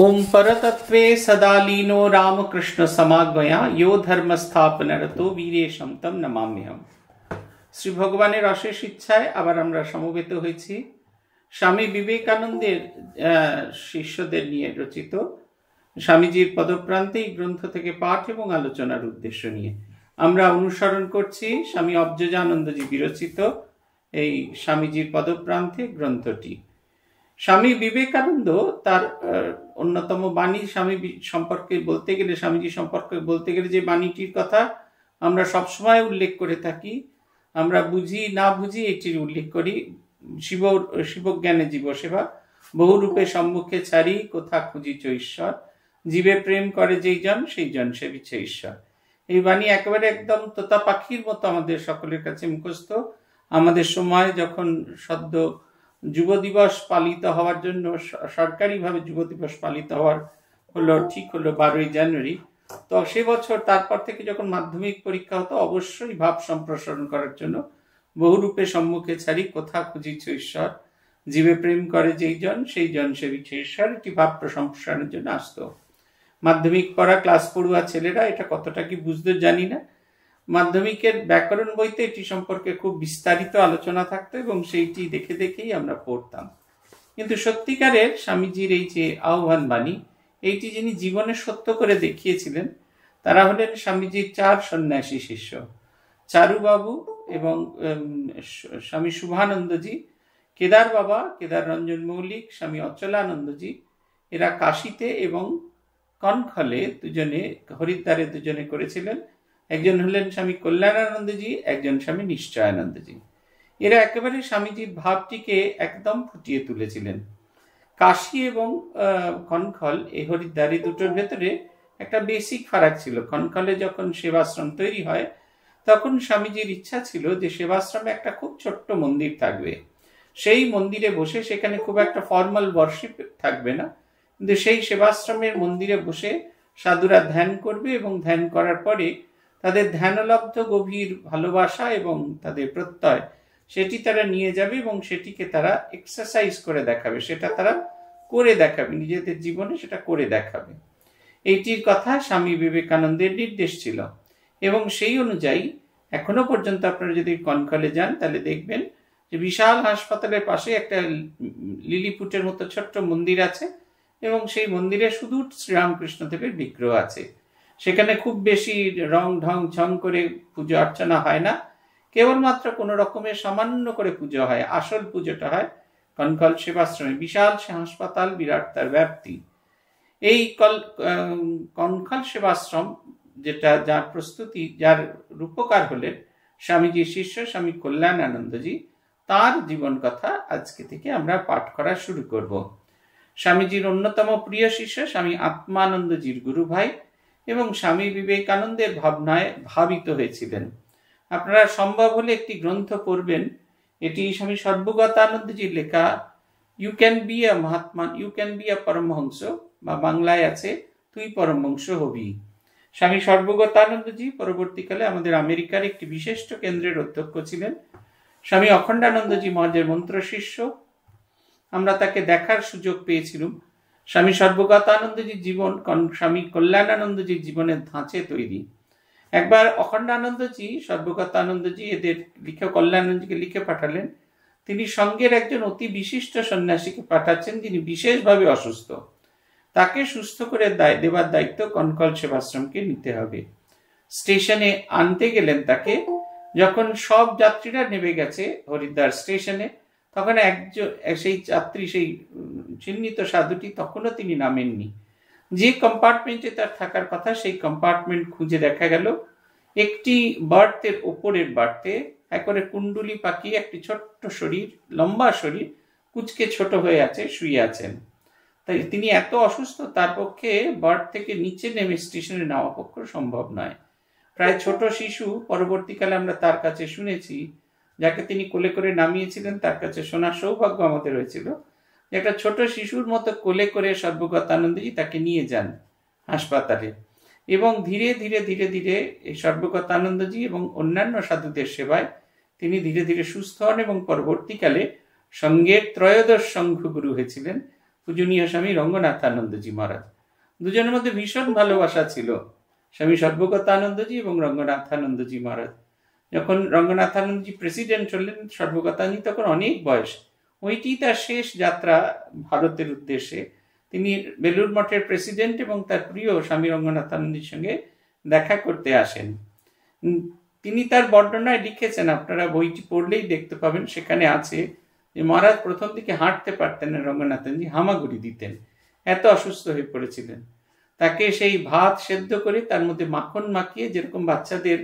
ओम परतत्वे सदा लीनो रामकृष्ण समागया यो ধর্ম স্থাপনরতো বীরেশম তম নমাম্যহম শ্রী ভগবানের অশেষ ইচ্ছায় আবার আমরা সমবেত হয়েছি স্বামী বিবেকানন্দের শিষ্যদের নিয়ে রচিত স্বামীজির পদপ্রান্তে এই গ্রন্থ থেকে পাঠ এবং আলোচনার উদ্দেশ্য নিয়ে আমরা অনুসরণ করছি স্বামী অব্জজানন্দজি বিরচিত এই স্বামীজির পদপ্রান্তে গ্রন্থটি স্বামী বিবেকানন্দ তার অন্যতম বাণী স্বামী সম্পর্কে বলতে গেলে স্বামীজি সম্পর্কে বলতে গেলে যে বাণীটির কথা আমরা সবসময় উল্লেখ করে থাকি আমরা বুঝি না বুঝি এটির উল্লেখ করি শিব শিবজ্ঞানে জীবসেবা বহুরূপে সম্মুখে ছাড়ি কোথা খুঁজিচ ঈশ্বর জীবে প্রেম করে যেই জন সেই জন সেবিছে ঈশ্বর এই বাণী একেবারে একদম তোতা পাখির মতো আমাদের সকলের কাছে মুখস্থ আমাদের সময় যখন সদ্য যুব দিবস পালিত হওয়ার জন্য সরকারিভাবে যুব দিবস পালিত হওয়ার হলো ঠিক হলো বারোই জানুয়ারি তো সে বছর তারপর থেকে যখন মাধ্যমিক পরীক্ষা হতো অবশ্যই ভাব সম্প্রসারণ করার জন্য বহুরূপে সম্মুখে ছাড়ি কোথা খুঁজিছ ঈশ্বর জীবে প্রেম করে যেই জন সেই জন সেবিছে ঈশ্বর একটি ভাব সম্প্রসারণের জন্য আসতো মাধ্যমিক পড়া ক্লাস পড়ুয়া ছেলেরা এটা কতটা কি বুঝতে জানি না মাধ্যমিকের ব্যাকরণ বইতে এটি সম্পর্কে খুব বিস্তারিত আলোচনা থাকতো এবং সেইটি দেখে দেখেই আমরা পড়তাম কিন্তু সত্যিকারের স্বামীজির এই যে আহ্বান বাণী এইটি যিনি জীবনে সত্য করে দেখিয়েছিলেন তারা হলেন স্বামীজির চার সন্ন্যাসী শিষ্য চারুবাবু এবং স্বামী শুভানন্দজি কেদার বাবা কেদার রঞ্জন মৌলিক স্বামী অচলানন্দজি এরা কাশিতে এবং কনখলে দুজনে হরিদ্বারে দুজনে করেছিলেন একজন হলেন স্বামী কল্যাণানন্দজি একজন স্বামী নিশ্চয়ানন্দজি এরা একেবারে স্বামীজির ভাবটিকে একদম ফুটিয়ে তুলেছিলেন কাশি এবং কনখল এই হরিদ্বারি দুটোর ভেতরে একটা বেসিক ফারাক ছিল কনখলে যখন সেবাশ্রম তৈরি হয় তখন স্বামীজির ইচ্ছা ছিল যে সেবাশ্রমে একটা খুব ছোট্ট মন্দির থাকবে সেই মন্দিরে বসে সেখানে খুব একটা ফর্মাল বর্ষিপ থাকবে না কিন্তু সেই সেবাশ্রমের মন্দিরে বসে সাধুরা ধ্যান করবে এবং ধ্যান করার পরে তাদের ধ্যানলব্ধ গভীর ভালোবাসা এবং তাদের প্রত্যয় সেটি তারা নিয়ে যাবে এবং সেটিকে তারা এক্সারসাইজ করে দেখাবে সেটা তারা করে দেখাবে নিজেদের জীবনে সেটা করে দেখাবে এইটির কথা স্বামী বিবেকানন্দের নির্দেশ ছিল এবং সেই অনুযায়ী এখনো পর্যন্ত আপনারা যদি কনকলে যান তাহলে দেখবেন যে বিশাল হাসপাতালের পাশে একটা লিলিপুটের মতো ছোট্ট মন্দির আছে এবং সেই মন্দিরে শুধু শ্রীরামকৃষ্ণদেবের বিগ্রহ আছে সেখানে খুব বেশি রং ঢং ঝং করে পুজো অর্চনা হয় না কেবলমাত্র কোন রকমের সামান্য করে পুজো হয় আসল পুজোটা হয় কনকল সেবাশ্রমে বিশাল সে হাসপাতাল বিরাট তার ব্যাপ্তি এই কল কনকল সেবাশ্রম যেটা যার প্রস্তুতি যার রূপকার হলেন স্বামীজি শিষ্য স্বামী কল্যাণ আনন্দজি তার জীবন কথা আজকে থেকে আমরা পাঠ করা শুরু করব স্বামীজির অন্যতম প্রিয় শিষ্য স্বামী আত্মানন্দজির গুরু ভাই এবং স্বামী বিবেকানন্দের ভাবনায় ভাবিত হয়েছিলেন আপনারা সম্ভব হলে একটি গ্রন্থ পড়বেন এটি স্বামী সর্বগতানন্দজির লেখা you can be a Mahatma you can be a Paramahamsa বা বাংলায় আছে তুই পরমহংস হবি স্বামী সর্বগতানন্দজি পরবর্তীকালে আমাদের আমেরিকার একটি বিশিষ্ট কেন্দ্রের অধ্যক্ষ ছিলেন স্বামী অখণ্ডানন্দজি মহাজের মন্ত্র শিষ্য আমরা তাকে দেখার সুযোগ পেয়েছিলাম স্বামী সর্বগতানন্দজির জীবন স্বামী কল্যাণানন্দজির জীবনের ধাঁচে তৈরি একবার অখণ্ডানন্দজি সর্বগতানন্দজি এদের লিখে কল্যাণজিকে লিখে পাঠালেন তিনি সঙ্গের একজন অতি বিশিষ্ট সন্ন্যাসীকে পাঠাচ্ছেন যিনি বিশেষভাবে অসুস্থ তাকে সুস্থ করে দায় দেবার দায়িত্ব কনকল সেবাশ্রমকে নিতে হবে স্টেশনে আনতে গেলেন তাকে যখন সব যাত্রীরা নেমে গেছে হরিদ্বার স্টেশনে তখন একজন সেই যাত্রী সেই চিহ্নিত সাধুটি তখনও তিনি নামেননি যে কম্পার্টমেন্টে তার থাকার কথা সেই কম্পার্টমেন্ট খুঁজে দেখা গেল একটি বার্থের ওপরের বার্থে একবারে কুণ্ডুলি পাখি একটি ছোট্ট শরীর লম্বা শরীর কুচকে ছোট হয়ে আছে শুয়ে আছেন তাই তিনি এত অসুস্থ তার পক্ষে বার্থ থেকে নিচে নেমে স্টেশনে নেওয়া পক্ষ সম্ভব নয় প্রায় ছোট শিশু পরবর্তীকালে আমরা তার কাছে শুনেছি যাকে তিনি কোলে করে নামিয়েছিলেন তার কাছে শোনার সৌভাগ্য আমাদের হয়েছিল একটা ছোট শিশুর মতো কোলে করে সর্বগতানন্দজি তাকে নিয়ে যান হাসপাতালে এবং ধীরে ধীরে ধীরে ধীরে এই সর্বগতানন্দজি এবং অন্যান্য সাধুদের সেবায় তিনি ধীরে ধীরে সুস্থ হন এবং পরবর্তীকালে সঙ্গের ত্রয়োদশ সংঘ গুরু হয়েছিলেন পূজনীয় স্বামী রঙ্গনাথানন্দজি মহারাজ দুজনের মধ্যে ভীষণ ভালোবাসা ছিল স্বামী সর্বগতানন্দজি এবং রঙ্গনাথানন্দজি মহারাজ যখন রঙ্গনাথানন্দজি প্রেসিডেন্ট হলেন সর্বকথানি তখন অনেক বয়স ওইটি তার শেষ যাত্রা ভারতের উদ্দেশ্যে তিনি বেলুর মঠের প্রেসিডেন্ট এবং তার প্রিয় স্বামী রঙ্গনাথানন্দীর সঙ্গে দেখা করতে আসেন তিনি তার বর্ণনায় লিখেছেন আপনারা বইটি পড়লেই দেখতে পাবেন সেখানে আছে যে মহারাজ প্রথম দিকে হাঁটতে পারতেন না রঙ্গনাথনজি হামাগুড়ি দিতেন এত অসুস্থ হয়ে পড়েছিলেন তাকে সেই ভাত সেদ্ধ করে তার মধ্যে মাখন মাখিয়ে যেরকম বাচ্চাদের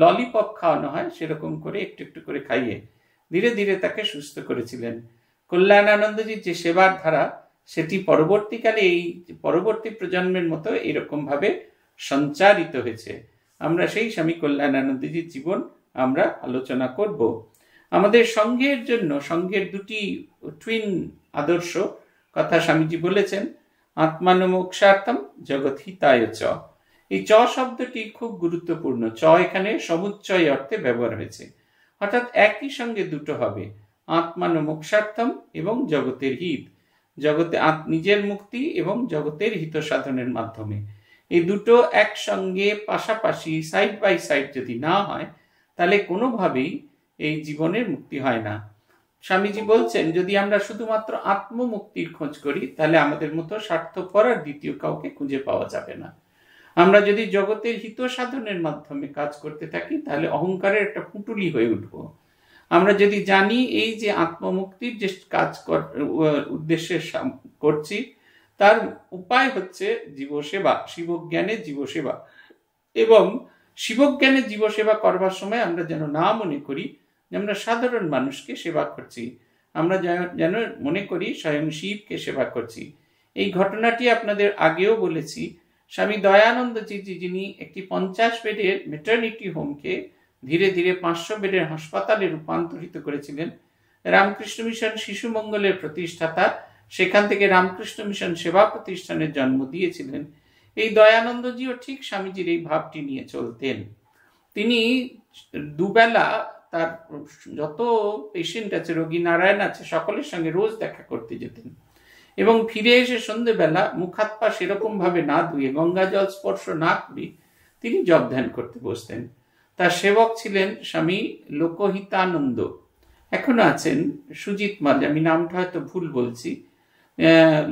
ললিপপ খাওয়ানো হয় সেরকম করে একটু একটু করে খাইয়ে ধীরে ধীরে তাকে সুস্থ করেছিলেন কল্যাণানন্দজির যে সেবার ধারা সেটি পরবর্তীকালে এই পরবর্তী প্রজন্মের মতো ভাবে সঞ্চারিত হয়েছে আমরা সেই স্বামী কল্যাণানন্দজির জীবন আমরা আলোচনা করব আমাদের সঙ্ঘের জন্য সঙ্ঘের দুটি টুইন আদর্শ কথা স্বামীজি বলেছেন আত্মানমোক্ষার্থম জগৎ হিতায় চ এই চ শব্দটি খুব গুরুত্বপূর্ণ চ এখানে সমুচ্চয় অর্থে ব্যবহার হয়েছে অর্থাৎ একই সঙ্গে দুটো হবে আত্মান মোক্ষার্থম এবং জগতের হিত জগতে নিজের মুক্তি এবং জগতের হিত সাধনের মাধ্যমে এই দুটো একসঙ্গে পাশাপাশি সাইড বাই সাইড যদি না হয় তাহলে কোনোভাবেই এই জীবনের মুক্তি হয় না স্বামীজি বলছেন যদি আমরা শুধুমাত্র আত্মমুক্তির খোঁজ করি তাহলে আমাদের মতো স্বার্থপর আর দ্বিতীয় কাউকে খুঁজে পাওয়া যাবে না আমরা যদি জগতের হিত সাধনের মাধ্যমে কাজ করতে থাকি তাহলে অহংকারের একটা পুটুলি হয়ে উঠব আমরা যদি জানি এই যে আত্মমুক্তির যে কাজ উদ্দেশ্যে করছি তার উপায় হচ্ছে জীবসেবা শিবজ্ঞানে জীবসেবা এবং শিবজ্ঞানে জীবসেবা করবার সময় আমরা যেন না মনে করি যে আমরা সাধারণ মানুষকে সেবা করছি আমরা যেন মনে করি স্বয়ং শিবকে সেবা করছি এই ঘটনাটি আপনাদের আগেও বলেছি স্বামী দয়ানন্দজিজি যিনি একটি পঞ্চাশ বেডের মেটার্নিটি হোমকে ধীরে ধীরে পাঁচশো বেডের হাসপাতালে রূপান্তরিত করেছিলেন রামকৃষ্ণ মিশন শিশু মঙ্গলের প্রতিষ্ঠাতা সেখান থেকে রামকৃষ্ণ মিশন সেবা প্রতিষ্ঠানের জন্ম দিয়েছিলেন এই দয়ানন্দজিও ঠিক স্বামীজির এই ভাবটি নিয়ে চলতেন তিনি দুবেলা তার যত পেশেন্ট আছে রোগী নারায়ণ আছে সকলের সঙ্গে রোজ দেখা করতে যেতেন এবং ফিরে এসে সন্ধেবেলা মুখ পা সেরকম সেরকমভাবে না ধুয়ে গঙ্গা জল স্পর্শ না করে তিনি জপ ধ্যান করতে বসতেন তার সেবক ছিলেন স্বামী লোকহিতানন্দ এখনো আছেন সুজিত মাল আমি নামটা হয়তো ভুল বলছি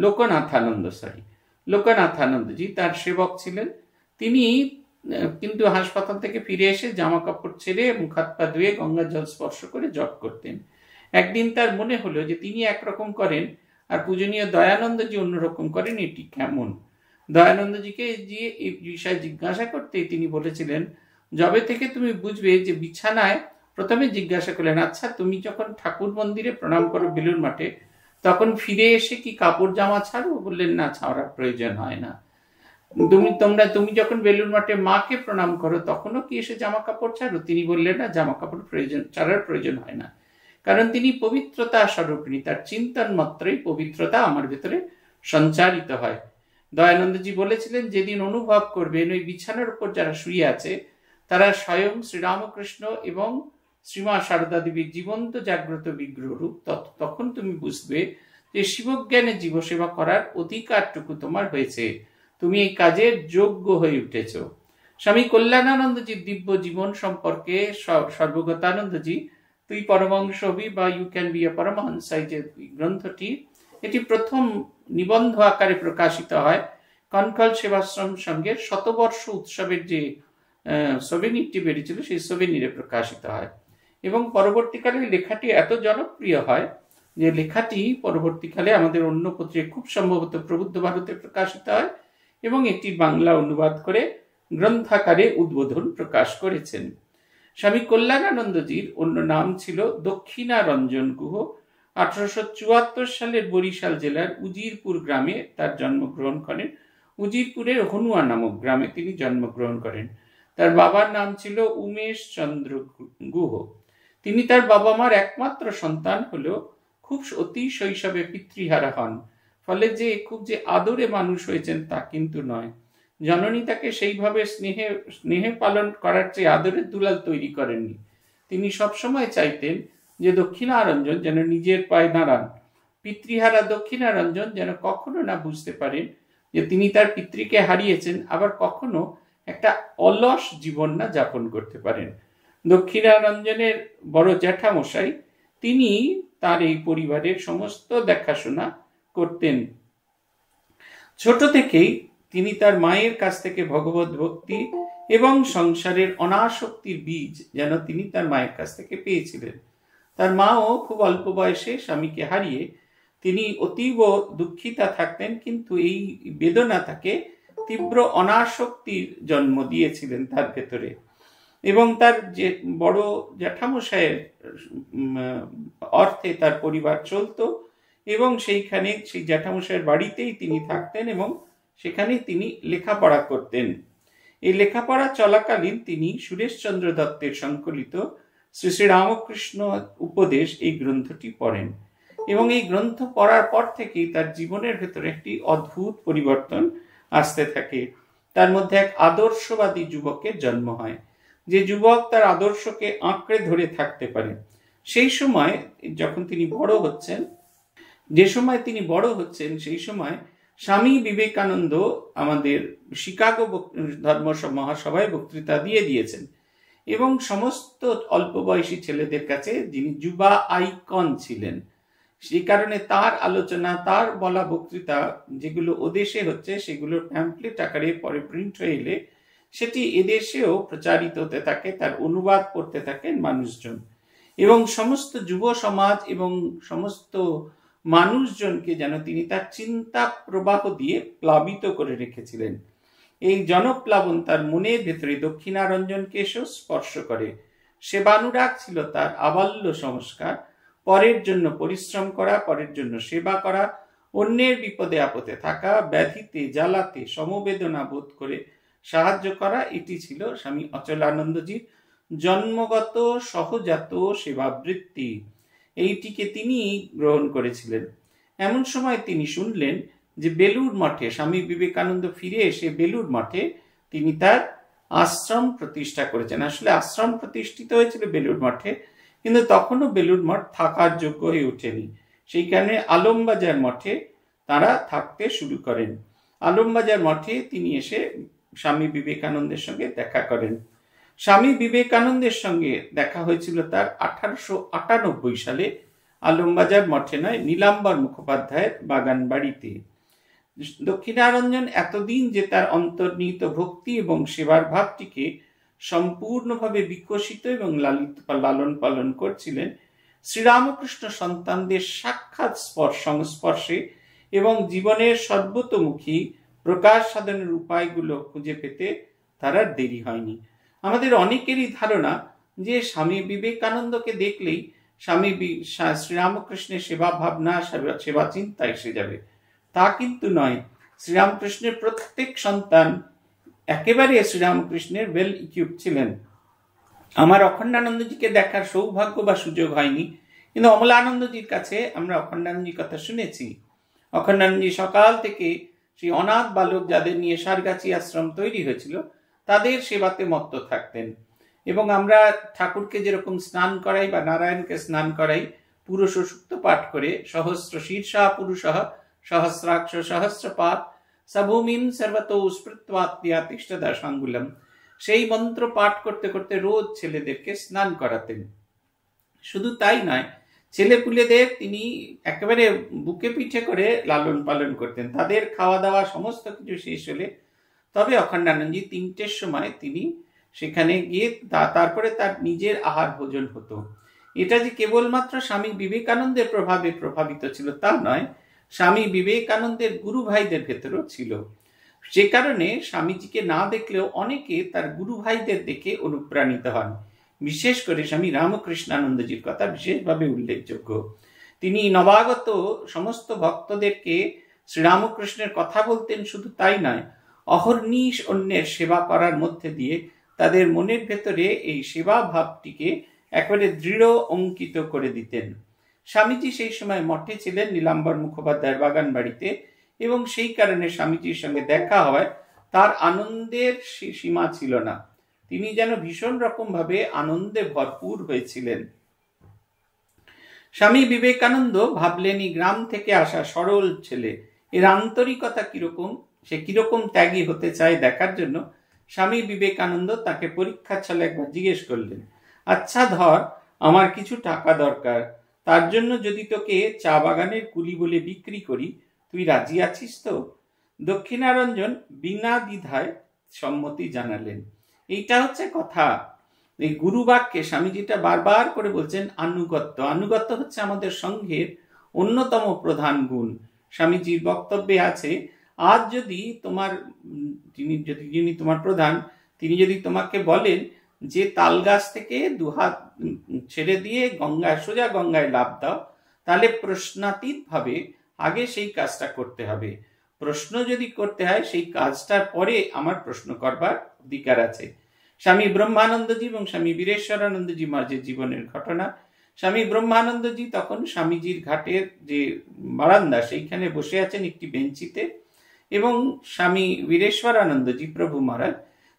লোকনাথানন্দ সরি লোকনাথানন্দজি তার সেবক ছিলেন তিনি কিন্তু হাসপাতাল থেকে ফিরে এসে জামা কাপড় ছেড়ে মুখ হাত পা ধুয়ে গঙ্গা জল স্পর্শ করে জপ করতেন একদিন তার মনে হলো যে তিনি একরকম করেন আর পূজনীয় দয়ানন্দজি অন্যরকম করেন এটি কেমন দয়ানন্দজিকে যে এই বিষয়ে জিজ্ঞাসা করতে তিনি বলেছিলেন যবে থেকে তুমি বুঝবে যে বিছানায় প্রথমে জিজ্ঞাসা করলেন আচ্ছা তুমি যখন ঠাকুর মন্দিরে প্রণাম করো বেলুর মাঠে তখন ফিরে এসে কি কাপড় জামা ছাড়ো বললেন না ছাড়ার প্রয়োজন হয় না তুমি তোমরা তুমি যখন বেলুর মাঠে মাকে প্রণাম করো তখনও কি এসে জামা কাপড় ছাড়ো তিনি বললেন না জামা কাপড় প্রয়োজন ছাড়ার প্রয়োজন হয় না কারণ তিনি পবিত্রতা স্বরূপিণী তার চিন্তন মাত্রই পবিত্রতা আমার ভেতরে সঞ্চারিত হয় দয়ানন্দজি বলেছিলেন যেদিন অনুভব করবেন ওই বিছানার উপর যারা শুয়ে আছে তারা স্বয়ং শ্রীরামকৃষ্ণ এবং শ্রীমা সারদা দেবীর জীবন্ত জাগ্রত বিগ্রহ রূপ তখন তুমি বুঝবে যে শিবজ্ঞানে জীবসেবা করার অধিকারটুকু তোমার হয়েছে তুমি এই কাজের যোগ্য হয়ে উঠেছ স্বামী কল্যাণানন্দজির দিব্য জীবন সম্পর্কে সর্বগতানন্দজি তুই পরমাংশ হবি বা you can be a Paramahamsa এই যে গ্রন্থটি এটি প্রথম নিবন্ধ আকারে প্রকাশিত হয় কনকল সেবাশ্রম সঙ্গে শতবর্ষ উৎসবের যে সোভেনিরটি বেরিয়েছিল সেই সোভেনিরে প্রকাশিত হয় এবং পরবর্তীকালে লেখাটি এত জনপ্রিয় হয় যে লেখাটি পরবর্তীকালে আমাদের অন্য পত্রে খুব সম্ভবত প্রবুদ্ধ ভারতে প্রকাশিত হয় এবং একটি বাংলা অনুবাদ করে গ্রন্থাকারে উদ্বোধন প্রকাশ করেছেন স্বামী কল্যাণানন্দজির অন্য নাম ছিল দক্ষিণারঞ্জন গুহ আঠারোশো চুয়াত্তর সালের বরিশাল জেলার উজিরপুর গ্রামে তার জন্মগ্রহণ করেন উজিরপুরের হনুয়া নামক গ্রামে তিনি জন্মগ্রহণ করেন তার বাবার নাম ছিল উমেশ চন্দ্র গুহ তিনি তার বাবা মার একমাত্র সন্তান হলেও খুব অতি শৈশবে পিতৃহারা হন ফলে যে খুব যে আদরে মানুষ হয়েছেন তা কিন্তু নয় জননী তাকে সেইভাবে স্নেহে স্নেহে পালন করার চেয়ে আদরের দুলাল তৈরি করেননি তিনি সবসময় চাইতেন যে দক্ষিণারঞ্জন যেন নিজের পায়ে দাঁড়ান পিতৃহারা দক্ষিণারঞ্জন যেন কখনো না বুঝতে পারেন যে তিনি তার পিতৃকে হারিয়েছেন আবার কখনো একটা অলস জীবন না যাপন করতে পারেন দক্ষিণারঞ্জনের বড় জ্যাঠামশাই তিনি তার এই পরিবারের সমস্ত দেখাশোনা করতেন ছোট থেকেই তিনি তার মায়ের কাছ থেকে ভগবত ভক্তি এবং সংসারের অনাসক্তির বীজ যেন তিনি তার মায়ের কাছ থেকে পেয়েছিলেন তার মাও খুব অল্প বয়সে স্বামীকে হারিয়ে তিনি অতীব দুঃখিতা থাকতেন কিন্তু এই বেদনা তাকে তীব্র অনাসক্তির জন্ম দিয়েছিলেন তার ভেতরে এবং তার যে বড় জ্যাঠামশায়ের অর্থে তার পরিবার চলত এবং সেইখানে সেই জ্যাঠামশায়ের বাড়িতেই তিনি থাকতেন এবং সেখানে তিনি লেখাপড়া করতেন এই লেখাপড়া চলাকালীন তিনি সুরেশচন্দ্র দত্তের সংকলিত শ্রী শ্রী রামকৃষ্ণ উপদেশ এই গ্রন্থটি পড়েন এবং এই গ্রন্থ পড়ার পর থেকেই তার জীবনের ভেতরে একটি অদ্ভুত পরিবর্তন আসতে থাকে তার মধ্যে এক আদর্শবাদী যুবকের জন্ম হয় যে যুবক তার আদর্শকে আঁকড়ে ধরে থাকতে পারে সেই সময় যখন তিনি বড় হচ্ছেন যে সময় তিনি বড় হচ্ছেন সেই সময় স্বামী বিবেকানন্দ আমাদের শিকাগো ধর্ম মহাসভায় বক্তৃতা দিয়ে দিয়েছেন এবং সমস্ত অল্প বয়সী ছেলেদের কাছে যিনি যুবা আইকন ছিলেন সেই কারণে তার আলোচনা তার বলা বক্তৃতা যেগুলো ওদেশে হচ্ছে সেগুলোর প্যাম্পলেট আকারে পরে প্রিন্ট হয়ে এলে সেটি এদেশেও প্রচারিত হতে থাকে তার অনুবাদ করতে থাকেন মানুষজন এবং সমস্ত যুব সমাজ এবং সমস্ত মানুষজনকে যেন তিনি তার চিন্তা প্রবাহ দিয়ে প্লাবিত করে রেখেছিলেন এই জনপ্লাবন তার মনের ভেতরে দক্ষিণারঞ্জনকেও স্পর্শ করে সেবানুরাগ ছিল তার আবাল্য সংস্কার পরের জন্য পরিশ্রম করা পরের জন্য সেবা করা অন্যের বিপদে আপদে থাকা ব্যাধিতে জ্বালাতে সমবেদনা বোধ করে সাহায্য করা এটি ছিল স্বামী অচলানন্দজির জন্মগত সহজাত সেবাবৃত্তি এইটিকে তিনি গ্রহণ করেছিলেন এমন সময় তিনি শুনলেন যে বেলুর মঠে স্বামী বিবেকানন্দ ফিরে এসে বেলুর মঠে তিনি তার আশ্রম প্রতিষ্ঠা করেছেন আসলে আশ্রম প্রতিষ্ঠিত হয়েছিল বেলুর মঠে কিন্তু তখনও বেলুর মঠ থাকার যোগ্য হয়ে ওঠেনি সেই কারণে আলমবাজার মঠে তারা থাকতে শুরু করেন আলমবাজার মঠে তিনি এসে স্বামী বিবেকানন্দের সঙ্গে দেখা করেন স্বামী বিবেকানন্দের সঙ্গে দেখা হয়েছিল তার আঠারোশো আটানব্বই সালে আলমবাজার মঠে নয় নীলাম্বর মুখোপাধ্যায়ের বাগান বাড়িতে দক্ষিণারঞ্জন এতদিন যে তার অন্তর্নিহিত ভক্তি এবং সেবার ভাবটিকে সম্পূর্ণভাবে বিকশিত এবং লালিত লালন পালন করছিলেন শ্রীরামকৃষ্ণ সন্তানদের সাক্ষাৎ সংস্পর্শে এবং জীবনের সর্বতোমুখী প্রকাশ সাধনের উপায়গুলো খুঁজে পেতে তারা দেরি হয়নি আমাদের অনেকেরই ধারণা যে স্বামী বিবেকানন্দকে দেখলেই স্বামী শ্রীরামকৃষ্ণের সেবা ভাবনা সেবা চিন্তা এসে যাবে তা কিন্তু নয় শ্রীরামকৃষ্ণের প্রত্যেক সন্তান একেবারে শ্রীরামকৃষ্ণের ওয়েল ইকুইপ ছিলেন আমার অখণ্ডানন্দজিকে দেখার সৌভাগ্য বা সুযোগ হয়নি কিন্তু অমলানন্দজির কাছে আমরা অখণ্ডানন্দজির কথা শুনেছি অখণ্ডানন্দজি সকাল থেকে সেই অনাথ বালক যাদের নিয়ে সারগাছি আশ্রম তৈরি হয়েছিল তাদের সেবাতে মত্ত থাকতেন এবং আমরা ঠাকুরকে যেরকম স্নান করাই বা নারায়ণকে স্নান করাই পুরুষ সুক্ত পাঠ করে সহস্র শীর্ষা পুরুষ সহস্রাক্ষ সহস্র পাপ সভূমিম সর্বত স্পৃত্বাত্মিয়া সেই মন্ত্র পাঠ করতে করতে রোজ ছেলেদেরকে স্নান করাতেন শুধু তাই নয় ছেলেপুলেদের তিনি একেবারে বুকে পিঠে করে লালন পালন করতেন তাদের খাওয়া দাওয়া সমস্ত কিছু শেষ হলে তবে অখণ্ডানন্দজি তিনটের সময় তিনি সেখানে গিয়ে তারপরে তার নিজের আহার ভোজন হতো এটা যে কেবলমাত্র স্বামী বিবেকানন্দের প্রভাবে প্রভাবিত ছিল তা নয় স্বামী বিবেকানন্দের গুরু ভাইদের ভেতরেও ছিল সে কারণে স্বামীজিকে না দেখলেও অনেকে তার গুরু ভাইদের দেখে অনুপ্রাণিত হন বিশেষ করে স্বামী রামকৃষ্ণানন্দজির কথা বিশেষভাবে উল্লেখযোগ্য তিনি নবাগত সমস্ত ভক্তদেরকে শ্রীরামকৃষ্ণের কথা বলতেন শুধু তাই নয় অহর্নিশ অন্যের সেবা করার মধ্যে দিয়ে তাদের মনের ভেতরে এই সেবা ভাবটিকে একবারে দৃঢ় অঙ্কিত করে দিতেন স্বামীজি সেই সময় মঠে ছিলেন নীলাম্বর মুখোপাধ্যায়ের বাগান বাড়িতে এবং সেই কারণে স্বামীজির সঙ্গে দেখা হয় তার আনন্দের সীমা ছিল না তিনি যেন ভীষণ রকম ভাবে আনন্দে ভরপুর হয়েছিলেন স্বামী বিবেকানন্দ ভাবলেন গ্রাম থেকে আসা সরল ছেলে এর আন্তরিকতা কিরকম সে কিরকম ত্যাগী হতে চায় দেখার জন্য স্বামী বিবেকানন্দ তাকে পরীক্ষা ছলে একবার জিজ্ঞেস করলেন আচ্ছা ধর আমার কিছু টাকা দরকার তার জন্য যদি তোকে চা বাগানের কুলি বলে বিক্রি করি তুই রাজি আছিস তো দক্ষিণারঞ্জন বিনা দ্বিধায় সম্মতি জানালেন এইটা হচ্ছে কথা এই গুরু বাক্যে স্বামীজিটা বারবার করে বলছেন আনুগত্য আনুগত্য হচ্ছে আমাদের সংঘের অন্যতম প্রধান গুণ স্বামীজির বক্তব্যে আছে আজ যদি তোমার যিনি যদি যিনি তোমার প্রধান তিনি যদি তোমাকে বলেন যে তাল গাছ থেকে দুহাত ছেড়ে দিয়ে গঙ্গায় সোজা গঙ্গায় লাভ দাও তাহলে প্রশ্নাতীতভাবে আগে সেই কাজটা করতে হবে প্রশ্ন যদি করতে হয় সেই কাজটার পরে আমার প্রশ্ন করবার অধিকার আছে স্বামী ব্রহ্মানন্দজি এবং স্বামী বীরেশ্বরানন্দজি মাঝে জীবনের ঘটনা স্বামী ব্রহ্মানন্দজি তখন স্বামীজির ঘাটের যে বারান্দা সেইখানে বসে আছেন একটি বেঞ্চিতে এবং স্বামী বীরেশ্বর আনন্দজি প্রভু মহারাজ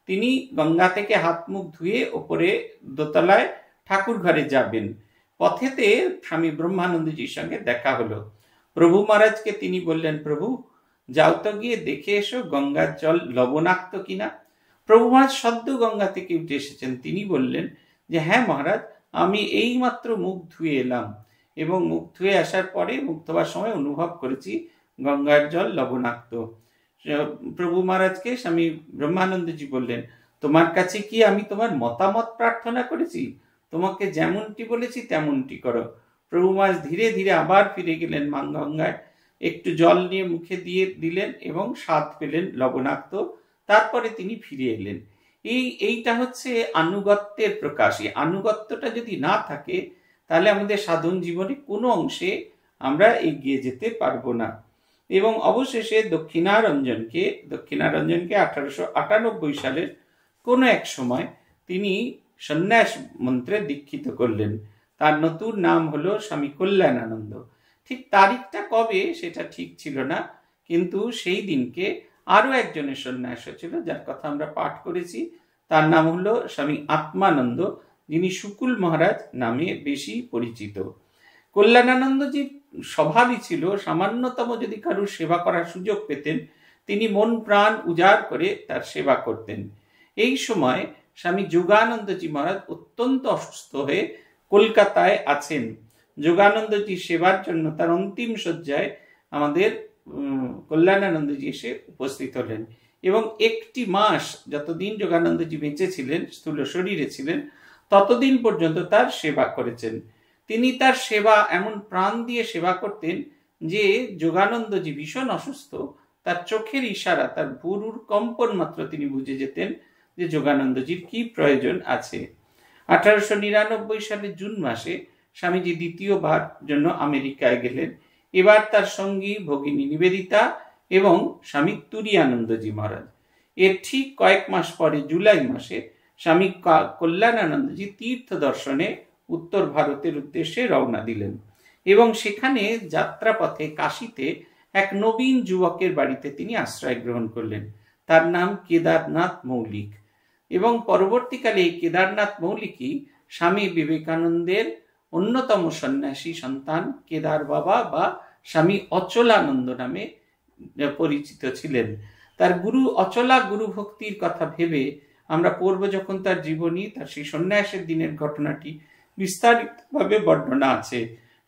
তিনি গঙ্গা থেকে হাত মুখ ধুয়ে ওপরে দোতলায় ঠাকুর ঘরে যাবেন পথেতে স্বামী ব্রহ্মানন্দজির সঙ্গে দেখা হলো প্রভু মহারাজকে তিনি বললেন প্রভু যাও তো গিয়ে দেখে এসো গঙ্গার জল লবণাক্ত কিনা প্রভু মহারাজ সদ্য গঙ্গা থেকে উঠে এসেছেন তিনি বললেন যে হ্যাঁ মহারাজ আমি এইমাত্র মুখ ধুয়ে এলাম এবং মুখ ধুয়ে আসার পরে মুখ ধোয়ার সময় অনুভব করেছি গঙ্গার জল লবণাক্ত প্রভু মহারাজকে স্বামী ব্রহ্মানন্দজি বললেন তোমার কাছে কি আমি তোমার মতামত প্রার্থনা করেছি তোমাকে যেমনটি বলেছি তেমনটি করো প্রভু মহারাজ ধীরে ধীরে আবার ফিরে গেলেন গঙ্গায় একটু জল নিয়ে মুখে দিয়ে দিলেন এবং স্বাদ পেলেন লবণাক্ত তারপরে তিনি ফিরে এলেন এই এইটা হচ্ছে আনুগত্যের প্রকাশ এই আনুগত্যটা যদি না থাকে তাহলে আমাদের সাধন জীবনে কোনো অংশে আমরা এগিয়ে যেতে পারবো না এবং অবশেষে দক্ষিণারঞ্জনকে দক্ষিণারঞ্জনকে আঠারোশো আটানব্বই সালের কোনো এক সময় তিনি সন্ন্যাস মন্ত্রে দীক্ষিত করলেন তার নতুন নাম হলো স্বামী কল্যাণানন্দ ঠিক তারিখটা কবে সেটা ঠিক ছিল না কিন্তু সেই দিনকে আরও একজনের সন্ন্যাস হয়েছিল যার কথা আমরা পাঠ করেছি তার নাম হলো স্বামী আত্মানন্দ যিনি শুকুল মহারাজ নামে বেশি পরিচিত কল্যাণানন্দজির স্বভাবই ছিল সামান্যতম যদি কারুর সেবা করার সুযোগ পেতেন তিনি মন প্রাণ উজাড় করে তার সেবা করতেন এই সময় স্বামী যোগানন্দজি মহারাজ অত্যন্ত অসুস্থ হয়ে কলকাতায় আছেন যোগানন্দজি সেবার জন্য তার অন্তিম শয্যায় আমাদের কল্যাণানন্দজি এসে উপস্থিত হলেন এবং একটি মাস যতদিন যোগানন্দজি বেঁচে ছিলেন স্থূল শরীরে ছিলেন ততদিন পর্যন্ত তার সেবা করেছেন তিনি তার সেবা এমন প্রাণ দিয়ে সেবা করতেন যে যোগানন্দজি ভীষণ অসুস্থ তার চোখের ইশারা তার ভুরুর কম্পন মাত্র তিনি বুঝে যেতেন যে যোগানন্দজির কি প্রয়োজন আছে আঠারোশো নিরানব্বই সালে জুন মাসে স্বামীজি দ্বিতীয়বার জন্য আমেরিকায় গেলেন এবার তার সঙ্গী ভগিনী নিবেদিতা এবং স্বামী তুরিয়ানন্দজি মহারাজ এর ঠিক কয়েক মাস পরে জুলাই মাসে স্বামী কল্যাণানন্দজি তীর্থ দর্শনে উত্তর ভারতের উদ্দেশ্যে রওনা দিলেন এবং সেখানে যাত্রাপথে কাশিতে এক নবীন যুবকের বাড়িতে তিনি আশ্রয় গ্রহণ করলেন তার নাম কেদারনাথ মৌলিক এবং পরবর্তীকালে এই কেদারনাথ মৌলিকই স্বামী বিবেকানন্দের অন্যতম সন্ন্যাসী সন্তান কেদার বাবা বা স্বামী অচলানন্দ নামে পরিচিত ছিলেন তার গুরু অচলা গুরু ভক্তির কথা ভেবে আমরা পড়ব যখন তার জীবনী তার সেই সন্ন্যাসের দিনের ঘটনাটি বিস্তারিতভাবে বর্ণনা আছে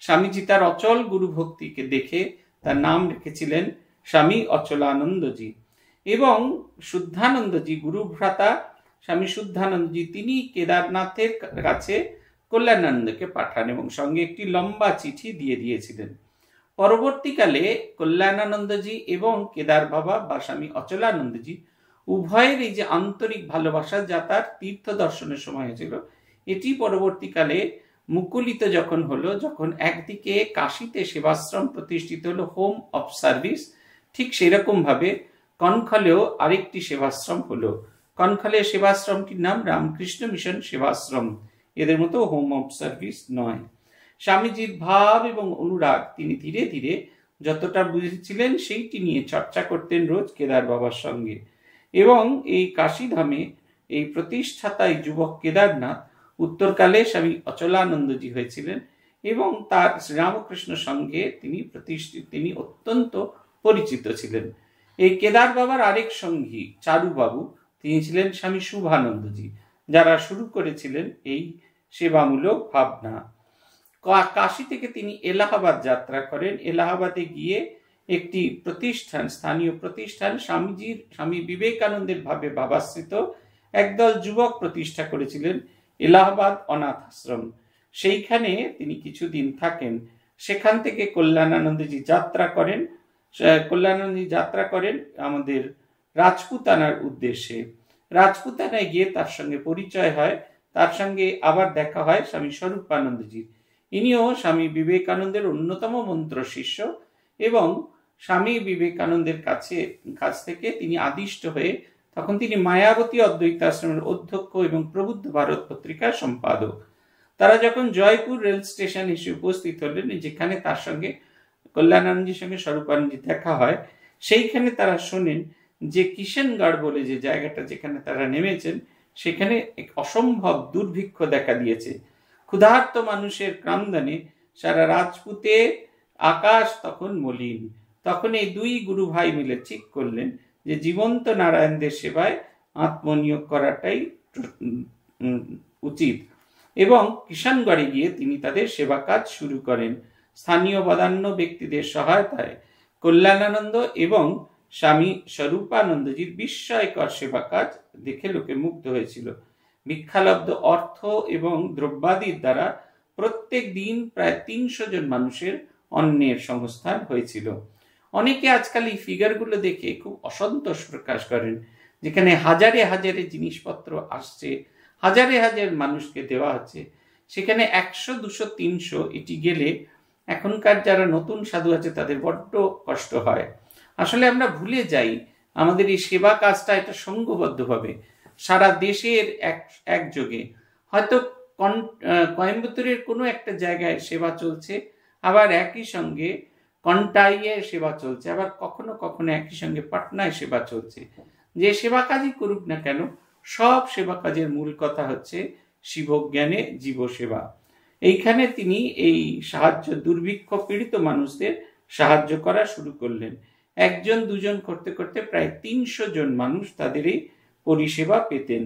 স্বামীজি তার অচল গুরুভক্তিকে দেখে তার নাম রেখেছিলেন স্বামী অচলানন্দজি এবং শুদ্ধানন্দজি গুরুভ্রাতা স্বামী শুদ্ধানন্দজি তিনি কেদারনাথের কাছে কল্যাণানন্দকে পাঠান এবং সঙ্গে একটি লম্বা চিঠি দিয়ে দিয়েছিলেন পরবর্তীকালে কল্যাণানন্দজি এবং কেদার বাবা বা স্বামী অচলানন্দজি উভয়ের এই যে আন্তরিক ভালোবাসা যা তার তীর্থ দর্শনের সময় হয়েছিল এটি পরবর্তীকালে মুকুলিত যখন হলো যখন একদিকে কাশিতে সেবাশ্রম প্রতিষ্ঠিত হলো হোম অফ সার্ভিস ঠিক সেরকমভাবে কনখলেও আরেকটি সেবাশ্রম হলো কনখলে সেবাশ্রমটির নাম রামকৃষ্ণ মিশন সেবাশ্রম এদের মতো হোম অফ সার্ভিস নয় স্বামীজির ভাব এবং অনুরাগ তিনি ধীরে ধীরে যতটা বুঝেছিলেন সেইটি নিয়ে চর্চা করতেন রোজ কেদার বাবার সঙ্গে এবং এই কাশীধামে এই প্রতিষ্ঠাতাই যুবক কেদারনাথ উত্তরকালে স্বামী অচলানন্দজি হয়েছিলেন এবং তার শ্রীরামকৃষ্ণ সঙ্গে তিনি প্রতিষ্ঠিত তিনি অত্যন্ত পরিচিত ছিলেন এই কেদার বাবার আরেক সঙ্গী চারুবাবু তিনি ছিলেন স্বামী শুভানন্দজি যারা শুরু করেছিলেন এই সেবামূলক ভাবনা কাশি থেকে তিনি এলাহাবাদ যাত্রা করেন এলাহাবাদে গিয়ে একটি প্রতিষ্ঠান স্থানীয় প্রতিষ্ঠান স্বামীজির স্বামী বিবেকানন্দের ভাবে ভাবাশ্রিত একদল যুবক প্রতিষ্ঠা করেছিলেন এলাহাবাদ অনাথ আশ্রম সেইখানে তিনি কিছুদিন থাকেন সেখান থেকে কল্যাণানন্দজি যাত্রা করেন কল্যাণানন্দজি যাত্রা করেন আমাদের রাজপুতানার উদ্দেশ্যে রাজপুতানায় গিয়ে তার সঙ্গে পরিচয় হয় তার সঙ্গে আবার দেখা হয় স্বামী স্বরূপানন্দজির ইনিও স্বামী বিবেকানন্দের অন্যতম মন্ত্র শিষ্য এবং স্বামী বিবেকানন্দের কাছে কাছ থেকে তিনি আদিষ্ট হয়ে তখন তিনি মায়াবতী অদ্বৈত আশ্রমের অধ্যক্ষ এবং প্রবুদ্ধ ভারত পত্রিকার সম্পাদক তারা যখন জয়পুর রেল স্টেশন এসে উপস্থিত হলেন যেখানে তার সঙ্গে কল্যাণানন্দজির সঙ্গে স্বরূপানন্দী দেখা হয় সেইখানে তারা শোনেন যে কিষেনগড় বলে যে জায়গাটা যেখানে তারা নেমেছেন সেখানে এক অসম্ভব দুর্ভিক্ষ দেখা দিয়েছে ক্ষুধার্ত মানুষের ক্রামদানে সারা রাজপুতে আকাশ তখন মলিন তখন এই দুই গুরু ভাই মিলে ঠিক করলেন যে জীবন্ত নারায়ণদের সেবায় আত্মনিয়োগ করাটাই উচিত এবং কিষাণগড়ে গিয়ে তিনি তাদের সেবা কাজ শুরু করেন স্থানীয় বাদান্য ব্যক্তিদের সহায়তায় কল্যাণানন্দ এবং স্বামী স্বরূপানন্দজির বিস্ময়কর সেবা কাজ দেখে লোকে মুগ্ধ হয়েছিল ভিক্ষালব্ধ অর্থ এবং দ্রব্যাদির দ্বারা প্রত্যেক দিন প্রায় তিনশো জন মানুষের অন্যের সংস্থান হয়েছিল অনেকে আজকাল এই ফিগারগুলো দেখে খুব অসন্তোষ প্রকাশ করেন যেখানে হাজারে হাজারে জিনিসপত্র আসছে হাজারে হাজার মানুষকে দেওয়া হচ্ছে সেখানে একশো দুশো তিনশো এটি গেলে এখনকার যারা নতুন সাধু আছে তাদের বড্ড কষ্ট হয় আসলে আমরা ভুলে যাই আমাদের এই সেবা কাজটা এটা সঙ্গবদ্ধভাবে সারা দেশের এক একযোগে হয়তো কয়েম্বতুরের কোনো একটা জায়গায় সেবা চলছে আবার একই সঙ্গে কন্টাইয়ে সেবা চলছে আবার কখনো কখনো একই সঙ্গে পাটনায় সেবা চলছে যে সেবা কাজই করুক না কেন সব সেবা কাজের মূল কথা হচ্ছে শিবজ্ঞানে জীবসেবা এইখানে তিনি এই সাহায্য দুর্ভিক্ষ পীড়িত মানুষদের সাহায্য করা শুরু করলেন একজন দুজন করতে করতে প্রায় তিনশো জন মানুষ তাদের এই পরিষেবা পেতেন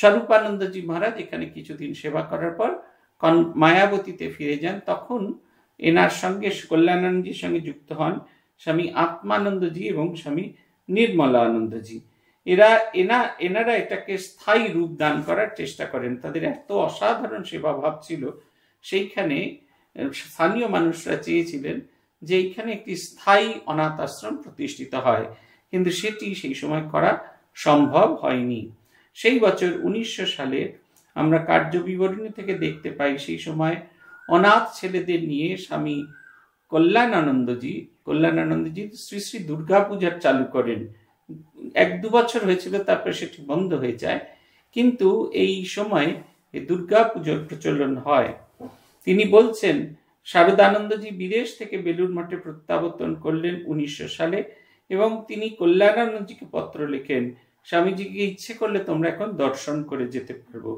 স্বরূপানন্দজি মহারাজ এখানে কিছুদিন সেবা করার পর মায়াবতীতে ফিরে যান তখন এনার সঙ্গে কল্যাণানন্দজির সঙ্গে যুক্ত হন স্বামী আত্মানন্দজি এবং স্বামী নির্মলা আনন্দজি এরা এনা এনারা এটাকে স্থায়ী রূপ দান করার চেষ্টা করেন তাদের এত অসাধারণ সেবা ভাব ছিল সেইখানে স্থানীয় মানুষরা চেয়েছিলেন যে এইখানে একটি স্থায়ী অনাথ আশ্রম প্রতিষ্ঠিত হয় কিন্তু সেটি সেই সময় করা সম্ভব হয়নি সেই বছর উনিশশো সালে আমরা কার্য বিবরণী থেকে দেখতে পাই সেই সময় অনাথ ছেলেদের নিয়ে স্বামী কল্যাণানন্দজি কল্যাণানন্দজি শ্রী শ্রী দুর্গা পূজার চালু করেন এক দু বছর হয়েছিল তারপরে সেটি বন্ধ হয়ে যায় কিন্তু এই সময় দুর্গা প্রচলন হয় তিনি বলছেন শারদানন্দজি বিদেশ থেকে বেলুর মঠে প্রত্যাবর্তন করলেন উনিশশো সালে এবং তিনি কল্যাণানন্দজিকে পত্র লেখেন স্বামীজিকে ইচ্ছে করলে তোমরা এখন দর্শন করে যেতে পারবো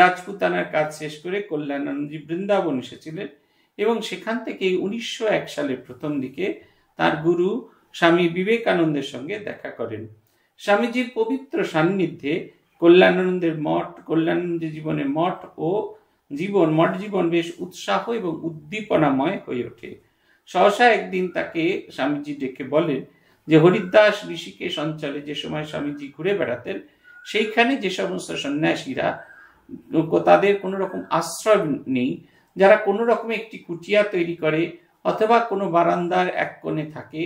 রাজপুতানার কাজ শেষ করে কল্যাণানন্দী বৃন্দাবন এসেছিলেন এবং সেখান থেকে উনিশশো এক সালের প্রথম দিকে তার গুরু স্বামী বিবেকানন্দের সঙ্গে দেখা করেন স্বামীজির পবিত্র সান্নিধ্যে কল্যাণানন্দের মঠ কল্যাণানন্দের জীবনে মঠ ও জীবন মঠ জীবন বেশ উৎসাহ এবং উদ্দীপনাময় হয়ে ওঠে সহসা একদিন তাকে স্বামীজি ডেকে বলেন যে হরিদাস ঋষিকে সঞ্চলে যে সময় স্বামীজি ঘুরে বেড়াতেন সেইখানে যে সমস্ত সন্ন্যাসীরা তাদের কোনো রকম আশ্রয় নেই যারা কোনো রকম একটি কুটিয়া তৈরি করে অথবা কোনো বারান্দার এক কোণে থাকে